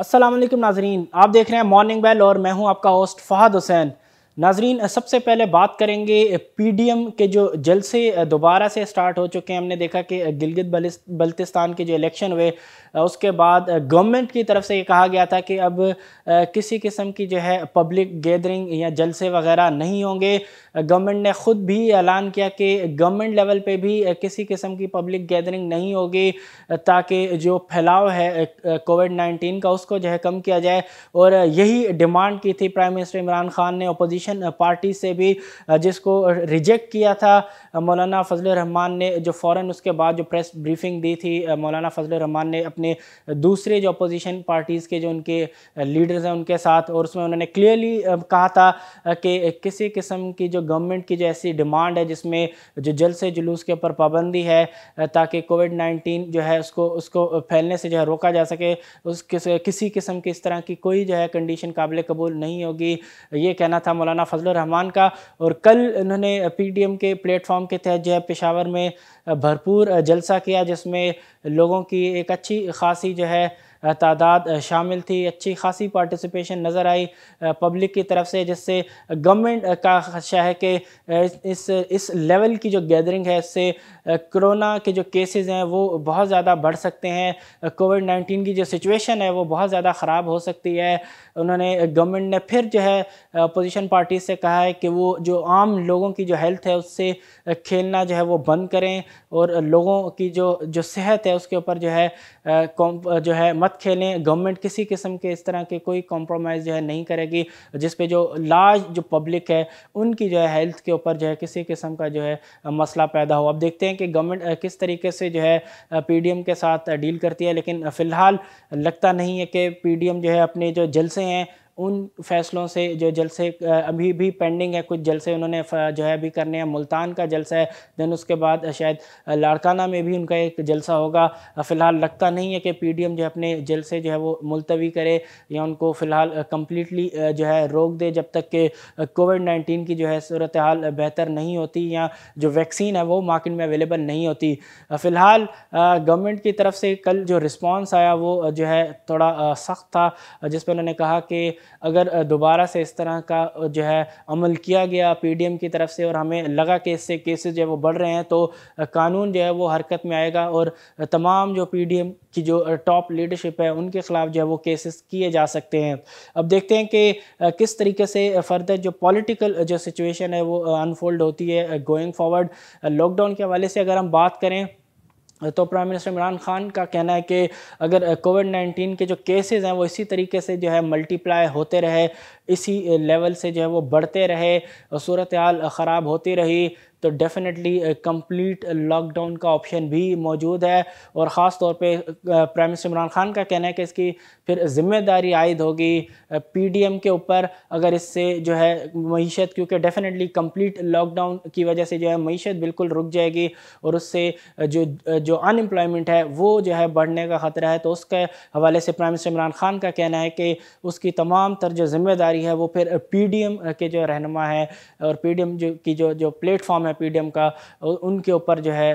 असलम नाजरीन आप देख रहे हैं मॉर्निंग बेल और मैं हूं आपका होस्ट फ़हद हुसैन नाजरीन सबसे पहले बात करेंगे पीडीएम के जो जलसे दोबारा से स्टार्ट हो चुके हैं हमने देखा कि गिलगित बल्तिस्तान के जो इलेक्शन हुए उसके बाद गवर्नमेंट की तरफ से ये कहा गया था कि अब किसी किस्म की जो है पब्लिक गैदरिंग या जलसे वगैरह नहीं होंगे गवर्नमेंट ने ख़ुद भी ऐलान किया कि गवर्नमेंट लेवल पे भी किसी किस्म की पब्लिक गैदरिंग नहीं होगी ताकि जो फैलाव है कोविड नाइन्टीन का उसको जो है कम किया जाए और यही डिमांड की थी प्राइम मिनिस्टर इमरान खान ने अपोजिशन अपोजिशन पार्टी से भी जिसको रिजेक्ट किया था मौलाना फजल रहमान ने जो फ़ौर उसके बाद जो प्रेस ब्रीफिंग दी थी मौलाना फजल रहमान ने अपने दूसरे जो अपोजिशन पार्टीज़ के जो उनके लीडर्स हैं उनके साथ और उसमें उन्होंने क्लियरली कहा था कि किसी किस्म की जो गवर्नमेंट की जो ऐसी डिमांड है जिसमें जो से जुलूस के ऊपर पाबंदी है ताकि कोविड नाइन्टीन जो है उसको उसको फैलने से जो है रोका जा सके उस किसी किस्म की इस तरह की कोई जो है कंडीशन काबिल कबूल नहीं होगी ये कहना था मौलाना मौलाना फजल रहमान का और कल उन्होंने पीडीएम के प्लेटफॉर्म के तहत जो है पेशावर में भरपूर जलसा किया जिसमें लोगों की एक अच्छी खासी जो है तादाद शामिल थी अच्छी खासी पार्टिसिपेशन नज़र आई पब्लिक की तरफ से जिससे गवर्नमेंट का खदशा है कि इस इस लेवल की जो गैदरिंग है इससे कोरोना के जो केसेस हैं वो बहुत ज़्यादा बढ़ सकते हैं कोविड नाइन्टीन की जो सिचुएशन है वो बहुत ज़्यादा ख़राब हो सकती है उन्होंने गवर्नमेंट ने फिर जो है अपोजिशन पार्टी से कहा है कि वो जो आम लोगों की जो हेल्थ है उससे खेलना जो है वो बंद करें और लोगों की जो जो सेहत है उसके ऊपर जो है जो है मत खेलें गवर्नमेंट किसी किस्म के इस तरह के कोई कॉम्प्रोमाइज़ जो है नहीं करेगी जिस पे जो लार्ज जो पब्लिक है उनकी जो है हेल्थ के ऊपर जो है किसी किस्म का जो है मसला पैदा हो अब देखते हैं कि गवर्नमेंट किस तरीके से जो है पीडीएम के साथ डील करती है लेकिन फ़िलहाल लगता नहीं है कि पीडीएम जो है अपने जो जलसे हैं उन फैसलों से जो जलसे अभी भी पेंडिंग है कुछ जलसे उन्होंने जो है अभी करने हैं मुल्तान का जलसा है देन उसके बाद शायद लाड़काना में भी उनका एक जलसा होगा फ़िलहाल लगता नहीं है कि पी डी एम जो है अपने जलसे जो है वो मुलतवी करे या उनको फ़िलहाल कम्प्लीटली जो है रोक दे जब तक कि कोविड नाइन्टीन की जो है सूरत हाल बेहतर नहीं होती या जो वैक्सीन है वो मार्केट में अवेलेबल नहीं होती फ़िलहाल गवर्नमेंट की तरफ से कल जो रिस्पॉन्स आया वो जो है थोड़ा सख्त था जिस पर उन्होंने कहा कि अगर दोबारा से इस तरह का जो है अमल किया गया पी की तरफ से और हमें लगा कि इससे केसेज जो है वो बढ़ रहे हैं तो कानून जो है वो हरकत में आएगा और तमाम जो पी की जो टॉप लीडरशिप है उनके खिलाफ जो है वो केसेस किए जा सकते हैं अब देखते हैं कि किस तरीके से फर्दर जो पॉलिटिकल जो सिचुएशन है वो अनफोल्ड होती है गोइंग फॉरवर्ड लॉकडाउन के हवाले से अगर हम बात करें तो प्राइम मिनिस्टर इमरान खान का कहना है कि अगर कोविड नाइन्टीन के जो केसेस हैं वो इसी तरीके से जो है मल्टीप्लाई होते रहे इसी लेवल से जो है वो बढ़ते रहे सूरत हाल ख़राब होती रही तो डेफ़िनेटली कंप्लीट लॉकडाउन का ऑप्शन भी मौजूद है और ख़ास तौर पे प्राइम मिनिस्टर इमरान खान का कहना है कि इसकी फिर ज़िम्मेदारी आयद होगी पीडीएम के ऊपर अगर इससे जो है मीशत क्योंकि डेफ़िनेटली कंप्लीट लॉकडाउन की वजह से जो है मीशत बिल्कुल रुक जाएगी और उससे जो जो अनएम्प्लॉयमेंट है वो जो है बढ़ने का ख़तरा है तो उसके हवाले से प्राइम मिनिस्टर इमरान खान का कहना है कि उसकी तमाम तर जो ज़िम्मेदारी है वो फिर पी के जो रहनमा है और पी जो की जो जो प्लेटफॉर्म है पीडीएम का उनके ऊपर जो है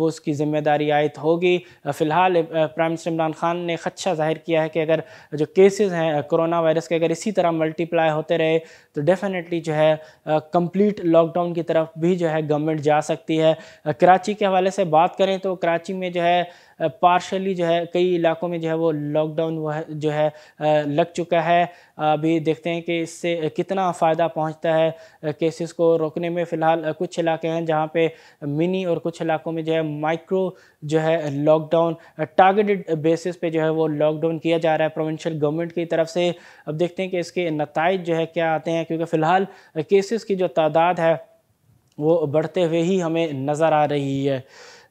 वो उसकी ज़िम्मेदारी आयत होगी फ़िलहाल प्राइम मिनिस्टर इमरान खान ने खदशा अच्छा जाहिर किया है कि अगर जो केसेस हैं कोरोना वायरस के अगर इसी तरह मल्टीप्लाई होते रहे तो डेफ़िनेटली जो है कंप्लीट लॉकडाउन की तरफ भी जो है गवर्नमेंट जा सकती है कराची के हवाले से बात करें तो कराची में जो है पार्शली जो है कई इलाकों में जो है वो लॉकडाउन वह जो है लग चुका है अभी देखते हैं कि इससे कितना फ़ायदा पहुंचता है केसेस को रोकने में फ़िलहाल कुछ इलाके हैं जहां पे मिनी और कुछ इलाकों में जो है माइक्रो जो है लॉकडाउन टारगेटेड बेसिस पे जो है वो लॉकडाउन किया जा रहा है प्रोविंशियल गवर्नमेंट की तरफ से अब देखते हैं कि इसके नतज जो है क्या आते हैं क्योंकि फ़िलहाल केसेस की जो तादाद है वो बढ़ते हुए ही हमें नज़र आ रही है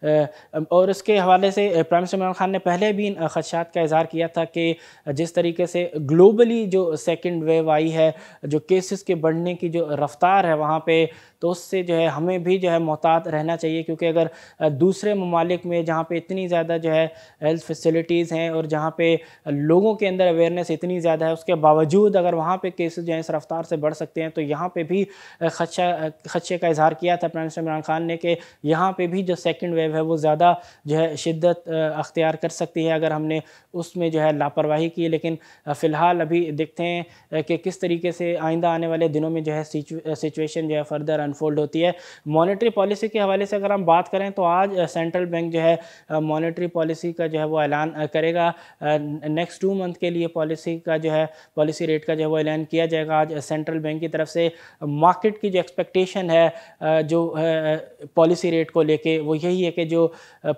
और इसके हवाले से प्राइम मिनिस्टर इमरान खान ने पहले भी इन खदशात का इजहार किया था कि जिस तरीके से ग्लोबली जो सेकेंड वेव आई है जो केसेस के बढ़ने की जो रफ्तार है वहाँ पर तो उससे जो है हमें भी जो है मोहतात रहना चाहिए क्योंकि अगर दूसरे ममालिक में जहाँ पे इतनी ज़्यादा जो है हेल्थ फैसिलिटीज़ हैं और जहाँ पे लोगों के अंदर अवेयरनेस इतनी ज़्यादा है उसके बावजूद अगर वहाँ पे केसेस जो हैं इस रफ्तार से बढ़ सकते हैं तो यहाँ पे भी खदशा खदशे का इजहार किया था प्राइम मिनिस्टर इमरान खान ने कि यहाँ पर भी जो सेकेंड वेव वेव है वो ज़्यादा जो है शिद्दत अख्तियार कर सकती है अगर हमने उसमें जो है लापरवाही की लेकिन फ़िलहाल अभी देखते हैं कि किस तरीके से आइंदा आने वाले दिनों में जो है सिचुएशन जो है फर्दर अनफोल्ड होती है मॉनेटरी पॉलिसी के हवाले से अगर हम बात करें तो आज सेंट्रल बैंक जो है मॉनेटरी पॉलिसी का जो है वो ऐलान करेगा नेक्स्ट टू मंथ के लिए पॉलिसी का जो है पॉलिसी रेट का जो है वो ऐलान किया जाएगा आज सेंट्रल बैंक की तरफ से मार्केट की जो एक्सपेक्टेशन है जो पॉलिसी रेट को लेके वो यही है कि के जो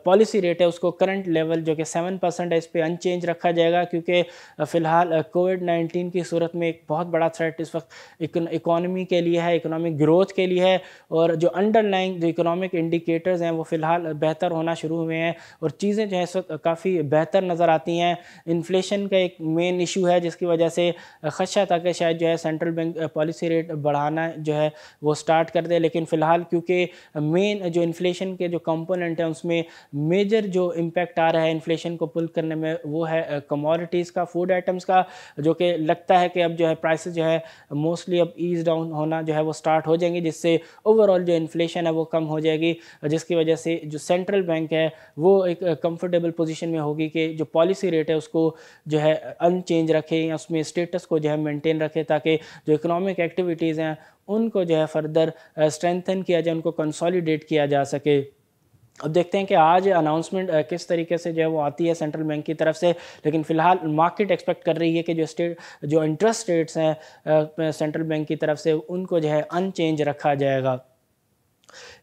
पॉलिसी रेट है उसको करंट लेवल जो कि सेवन परसेंट है इस पर अनचेंज रखा जाएगा क्योंकि फ़िलहाल कोविड नाइन्टीन की सूरत में एक बहुत बड़ा थ्रेट इस वक्त इकोनॉमी के लिए है इकोनॉमिक ग्रोथ के लिए है और जो अंडरलाइंग जो इकोनॉमिक इंडिकेटर्स हैं वो फ़िलहाल बेहतर होना शुरू हुए हैं और चीज़ें जो है इस वक्त काफ़ी बेहतर नज़र आती हैं इन्फ्लेशन का एक मेन इशू है जिसकी वजह से खदशा था कि शायद जो है सेंट्रल बैंक पॉलिसी रेट बढ़ाना जो है वो स्टार्ट कर दे लेकिन फ़िलहाल क्योंकि मेन जो इन्फ्लेशन के जो कंपोनेंट करंट है उसमें मेजर जो इम्पैक्ट आ रहा है इन्फ्लेशन को पुल करने में वो है कमोडिटीज़ का फूड आइटम्स का जो कि लगता है कि अब जो है प्राइस जो है मोस्टली अब ईज डाउन होना जो है वो स्टार्ट हो जाएंगे जिससे ओवरऑल जो इन्फ्लेशन है वो कम हो जाएगी जिसकी वजह से जो सेंट्रल बैंक है वो एक कंफर्टेबल पोजीशन में होगी कि जो पॉलिसी रेट है उसको जो है अनचेंज रखे या उसमें स्टेटस को जो है मेंटेन रखे ताकि जो इकोनॉमिक एक्टिविटीज़ हैं उनको जो है फर्दर स्ट्रेंथन किया जाए उनको कंसोलिडेट किया जा सके अब देखते हैं कि आज अनाउंसमेंट किस तरीके से जो है वो आती है सेंट्रल बैंक की तरफ से लेकिन फिलहाल मार्केट एक्सपेक्ट कर रही है कि जो स्टेट जो इंटरेस्ट रेट्स हैं सेंट्रल बैंक की तरफ से उनको जो है अनचेंज रखा जाएगा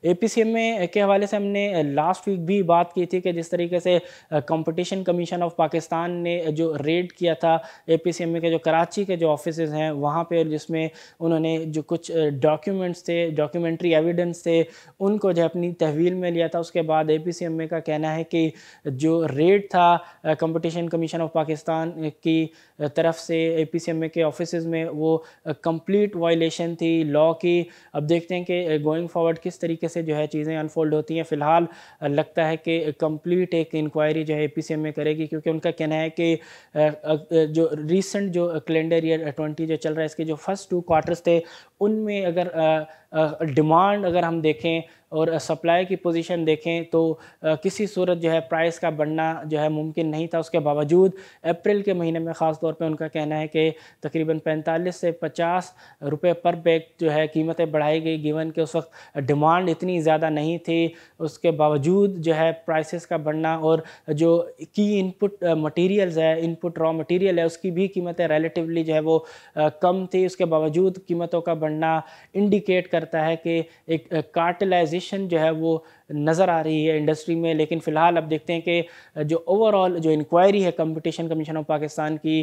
ए में eh, के हवाले से हमने लास्ट eh, वीक भी बात की थी कि जिस तरीके से कंपटीशन कमीशन ऑफ पाकिस्तान ने eh, जो रेड किया था ए में के जो कराची के जो ऑफिस हैं वहाँ पर जिसमें उन्होंने जो कुछ डॉक्यूमेंट्स थे डॉक्यूमेंट्री एविडेंस थे उनको जो अपनी तहवील में लिया था उसके बाद ए में का कहना है कि जो रेड था कंपटीशन कमीशन ऑफ पाकिस्तान की तरफ से ए में के ऑफिस में वो कम्प्लीट वायलेशन थी लॉ की अब देखते हैं कि गोइंग फॉरवर्ड किस तरीके से जो है चीज़ें अनफोल्ड होती हैं फ़िलहाल लगता है कि कंप्लीट एक इंक्वायरी जो है ए में करेगी क्योंकि उनका कहना है कि जो रिसेंट जो कैलेंडर ईयर ट्वेंटी जो चल रहा है इसके जो फर्स्ट टू क्वार्टर्स थे उनमें अगर डिमांड अगर हम देखें और सप्लाई की पोजीशन देखें तो किसी सूरत जो है प्राइस का बढ़ना जो है मुमकिन नहीं था उसके बावजूद अप्रैल के महीने में ख़ास तौर पर उनका कहना है कि तकरीबन पैंतालीस से पचास रुपये पर बैग जो है कीमतें बढ़ाई गई गिवन के उस वक्त डिमांड इतनी ज़्यादा नहीं थी उसके बावजूद जो है प्राइसेस का बढ़ना और जो की इनपुट मटीरियल्स है इनपुट रॉ मटीरियल है उसकी भी कीमतें रिलेटिवली जो है वो कम थी उसके बावजूद कीमतों का बढ़ना इंडिकेट करता है कि एक कार्टलाइजेशन पोजीशन जो है वो नज़र आ रही है इंडस्ट्री में लेकिन फ़िलहाल अब देखते हैं कि जो ओवरऑल जो इंक्वायरी है कंपटीशन कमीशन ऑफ पाकिस्तान की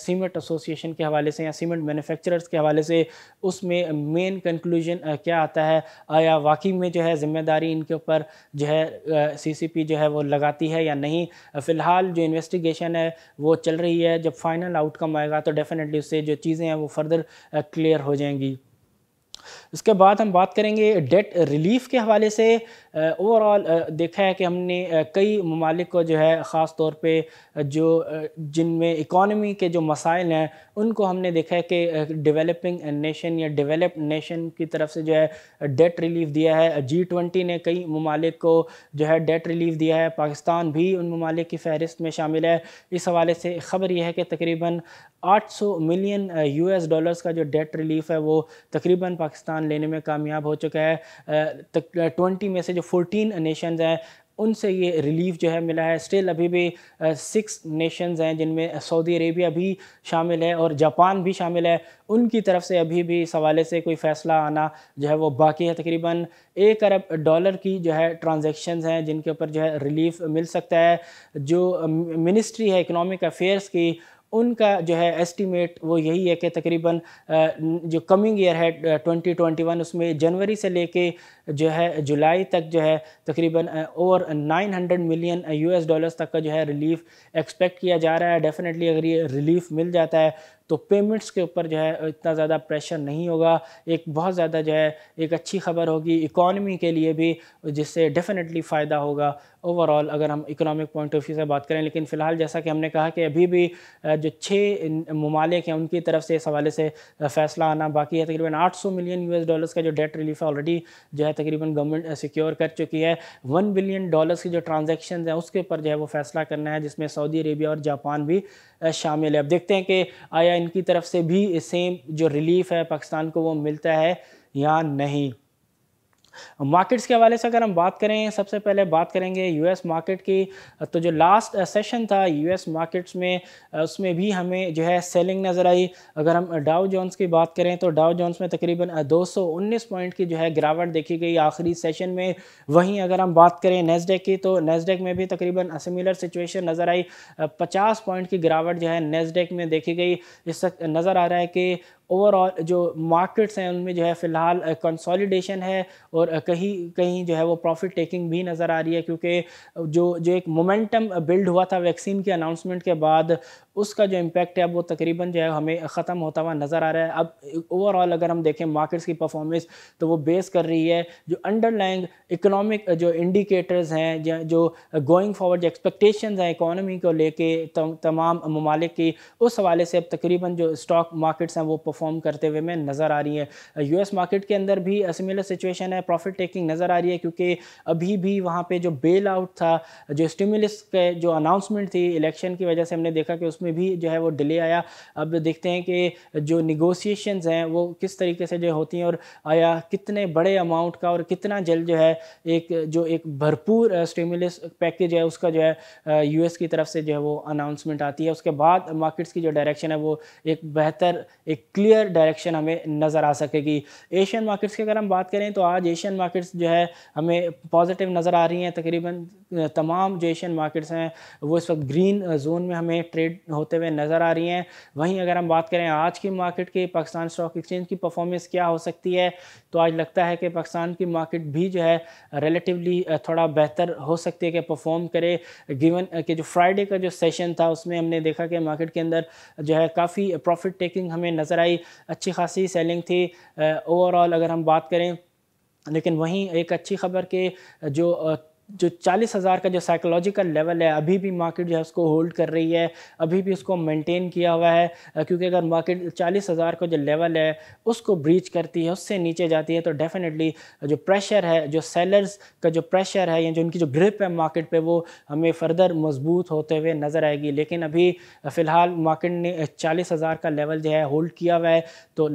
सीमेंट एसोसिएशन के हवाले से या सीमेंट मैन्युफैक्चरर्स के हवाले से उसमें मेन कंक्लूजन क्या आता है आया वाकई में जो है ज़िम्मेदारी इनके ऊपर जो है सीसीपी जो है वो लगाती है या नहीं फ़िलहाल जो इन्वेस्टिगेशन है वो चल रही है जब फाइनल आउटकम आएगा तो डेफ़िनेटली उससे जो चीज़ें हैं वो फर्दर क्लियर हो जाएंगी उसके बाद हम बात करेंगे डेट रिलीफ के हवाले से ओवरऑल देखा है कि हमने कई ममालिक को जो है ख़ास तौर पे जो जिनमें इकॉनमी के जो मसाइल हैं उनको हमने देखा है कि डेवलपिंग नेशन या डेवलप्ड नेशन की तरफ से जो है डेट रिलीफ दिया है जी ट्वेंटी ने कई ममालिक को जो है डेट रिलीफ दिया है पाकिस्तान भी उन ममालिक की फहरिस्त में शामिल है इस हवाले से ख़बर यह है कि तकरीबन 800 मिलियन यूएस डॉलर्स का जो डेट रिलीफ है वो तकरीबन पाकिस्तान लेने में कामयाब हो चुका है ट्वेंटी में से जो 14 नेशंस हैं उनसे ये रिलीफ जो है मिला है स्टिल अभी भी सिक्स नेशंस हैं जिनमें सऊदी अरेबिया भी शामिल है और जापान भी शामिल है उनकी तरफ से अभी भी इस हवाले से कोई फ़ैसला आना जो है वो बाकी है तकरीबन एक अरब डॉलर की जो है ट्रांजेक्शन हैं जिनके ऊपर जो है रिलीफ मिल सकता है जो मिनिस्ट्री है इकनॉमिक अफेयर्स की उनका जो है एस्टीमेट वो यही है कि तकरीबन जो कमिंग ईयर है 2021 उसमें जनवरी से लेके जो है जुलाई तक जो है तकरीबन ओवर 900 मिलियन यूएस डॉलर्स तक का जो है रिलीफ एक्सपेक्ट किया जा रहा है डेफिनेटली अगर ये रिलीफ मिल जाता है तो पेमेंट्स के ऊपर जो है इतना ज़्यादा प्रेशर नहीं होगा एक बहुत ज़्यादा जो है एक अच्छी खबर होगी इकॉनमी के लिए भी जिससे डेफिनेटली फ़ायदा होगा ओवरऑल अगर हम इकोनॉमिक पॉइंट ऑफ व्यू से बात करें लेकिन फ़िलहाल जैसा कि हमने कहा कि अभी भी जो छः ममालिक हैं उनकी तरफ से इस हवाले से फैसला आना बाकी है तकरीबन आठ सौ मिलियन यू डॉलर्स का जो डेट रिलीफ है ऑलरेडी जो है तकरीबन गवर्नमेंट सिक्योर कर चुकी है वन बिलियन डॉलर्स की जो ट्रांजेक्शन हैं उसके ऊपर जो है वो फैसला करना है जिसमें सऊदी अरेबिया और जापान भी शामिल है अब देखते हैं कि आया इनकी तरफ से भी सेम जो रिलीफ है पाकिस्तान को वो मिलता है या नहीं मार्केट्स के हवाले से अगर हम बात करें सबसे पहले बात करेंगे यूएस मार्केट की तो जो लास्ट सेशन था यूएस मार्केट्स में उसमें भी हमें जो है सेलिंग नज़र आई अगर हम डाउ जॉन्स की बात करें तो डाउ जॉन्स में तकरीबन 219 पॉइंट की जो है गिरावट देखी गई आखिरी सेशन में वहीं अगर हम बात करें नेस्डेक की तो नेस्डेक में भी तकरीबन सिमिलर सिचुएशन नज़र आई पचास पॉइंट की गिरावट जो है नेस्डेक में देखी गई इस नज़र आ रहा है कि ओवरऑल जो मार्केट्स हैं उनमें जो है फ़िलहाल कंसोलिडेशन है और कहीं कहीं जो है वो प्रॉफिट टेकिंग भी नज़र आ रही है क्योंकि जो जो एक मोमेंटम बिल्ड हुआ था वैक्सीन के अनाउंसमेंट के बाद उसका जो इम्पैक्ट है अब वो तकरीबन जो है हमें ख़त्म होता हुआ नज़र आ रहा है अब ओवरऑल अगर हम देखें मार्केट्स की परफॉर्मेंस तो वो बेस कर रही है जो अंडरलाइंग इकोनॉमिक जो इंडिकेटर्स हैं जो गोइंग फॉरवर्ड जो एक्सपेक्टेशन हैं इकोनॉमी को लेके तमाम ममालिक की उस हवाले से अब तकरीबन जो स्टॉक मार्केट्स हैं वो परफॉर्म करते हुए में नज़र आ रही हैं यूएस मार्केट के अंदर भी सिमिलर सिचुएशन है प्रॉफिट टेकिंग नज़र आ रही है क्योंकि अभी भी वहाँ पे जो बेल आउट था जो स्टिमुलस के जो अनाउंसमेंट थी इलेक्शन की वजह से हमने देखा कि उसमें भी जो है वो डिले आया अब देखते हैं कि जो निगोसिएशन हैं वो किस तरीके से जो होती हैं और आया कितने बड़े अमाउंट का और कितना जल्द जो है एक जो एक भरपूर स्टिमुलस पैकेज है उसका जो है यूएस की तरफ से जो है वो अनाउंसमेंट आती है उसके बाद मार्केट्स की जो डायरेक्शन है वो एक बेहतर एक क्लियर क्लियर डायरेक्शन हमें नज़र आ सकेगी एशियन मार्केट्स की अगर हम बात करें तो आज एशियन मार्केट्स जो है हमें पॉजिटिव नज़र आ रही हैं तकरीबन तमाम जो एशियन मार्केट्स हैं वो इस वक्त ग्रीन जोन में हमें ट्रेड होते हुए नज़र आ रही हैं वहीं अगर हम बात करें आज की मार्केट की पाकिस्तान स्टॉक एक्सचेंज की परफॉर्मेंस क्या हो सकती है तो आज लगता है कि पाकिस्तान की मार्केट भी जो है रिलेटिवली थोड़ा बेहतर हो सकती है कि परफॉर्म करे गिवन कि जो फ्राइडे का जो सेशन था उसमें हमने देखा कि मार्केट के अंदर जो है काफ़ी प्रॉफिट टेकिंग हमें नज़र आई आई अच्छी खासी सेलिंग थी ओवरऑल अगर हम बात करें लेकिन वहीं एक अच्छी खबर के जो जो चालीस हज़ार का जो साइकोलॉजिकल लेवल है अभी भी मार्केट जो है उसको होल्ड कर रही है अभी भी उसको मेंटेन किया हुआ है क्योंकि अगर मार्केट चालीस हज़ार का जो लेवल है उसको ब्रीच करती है उससे नीचे जाती है तो डेफिनेटली जो प्रेशर है जो सेलर्स का जो प्रेशर है या जो उनकी जो ग्रिप है मार्केट पर वो हमें फर्दर मजबूत होते हुए नज़र आएगी लेकिन अभी फ़िलहाल मार्केट ने चालीस हज़ार का लेवल जो है होल्ड किया हुआ है तो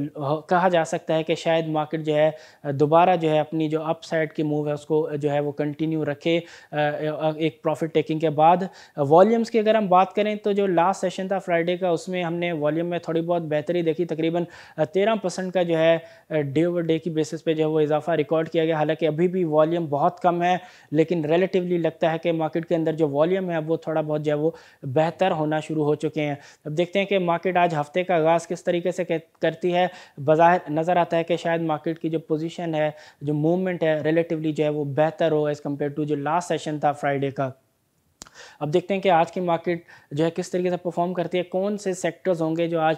कहा जा सकता है कि शायद मार्केट जो है दोबारा जो है अपनी जो अप की मूव है उसको जो है वो कंटिन्यू रख रखे एक प्रॉफिट टेकिंग के बाद वॉल्यूम्स की अगर हम बात करें तो जो लास्ट सेशन था फ्राइडे का उसमें हमने वॉल्यूम में थोड़ी बहुत बेहतरी देखी तकरीबन तेरह परसेंट का जो है डे ओवर डे की बेसिस पे जो है वो इजाफा रिकॉर्ड किया गया हालांकि अभी भी वॉल्यूम बहुत कम है लेकिन रिलेटिवली लगता है कि मार्केट के अंदर जो वॉल्यूम है वो थोड़ा बहुत जो है वो बेहतर होना शुरू हो चुके हैं अब देखते हैं कि मार्केट आज हफ्ते का आगाज़ किस तरीके से करती है बाहर नज़र आता है कि शायद मार्केट की जो पोजिशन है जो मूवमेंट है रिलेटिवली जो है वो बेहतर हो एज़ कम्पेयर टू जो लास्ट सेशन था फ्राइडे का अब देखते हैं कि आज की मार्केट जो है किस तरीके से परफॉर्म करती है कौन से सेक्टर्स होंगे जो आज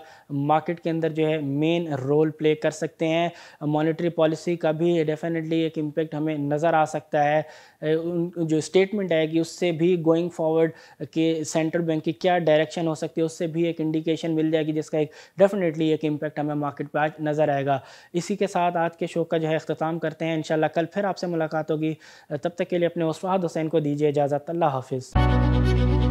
मार्केट के अंदर जो है मेन रोल प्ले कर सकते हैं मॉनेटरी पॉलिसी का भी डेफिनेटली एक इम्पेक्ट हमें नज़र आ सकता है जो स्टेटमेंट आएगी उससे भी गोइंग फॉरवर्ड के सेंट्रल बैंक की क्या डायरेक्शन हो सकती है उससे भी एक इंडिकेशन मिल जाएगी जिसका एक डेफिनेटली एक इम्पेक्ट हमें मार्केट पर आज नज़र आएगा इसी के साथ आज के शो का जो है अख्ताम करते हैं इन कल फिर आपसे मुलाकात होगी तब तक के लिए अपने उस्ताद हुसैन को दीजिए इजाज़त अल्लाह हाफिज़ Thank you.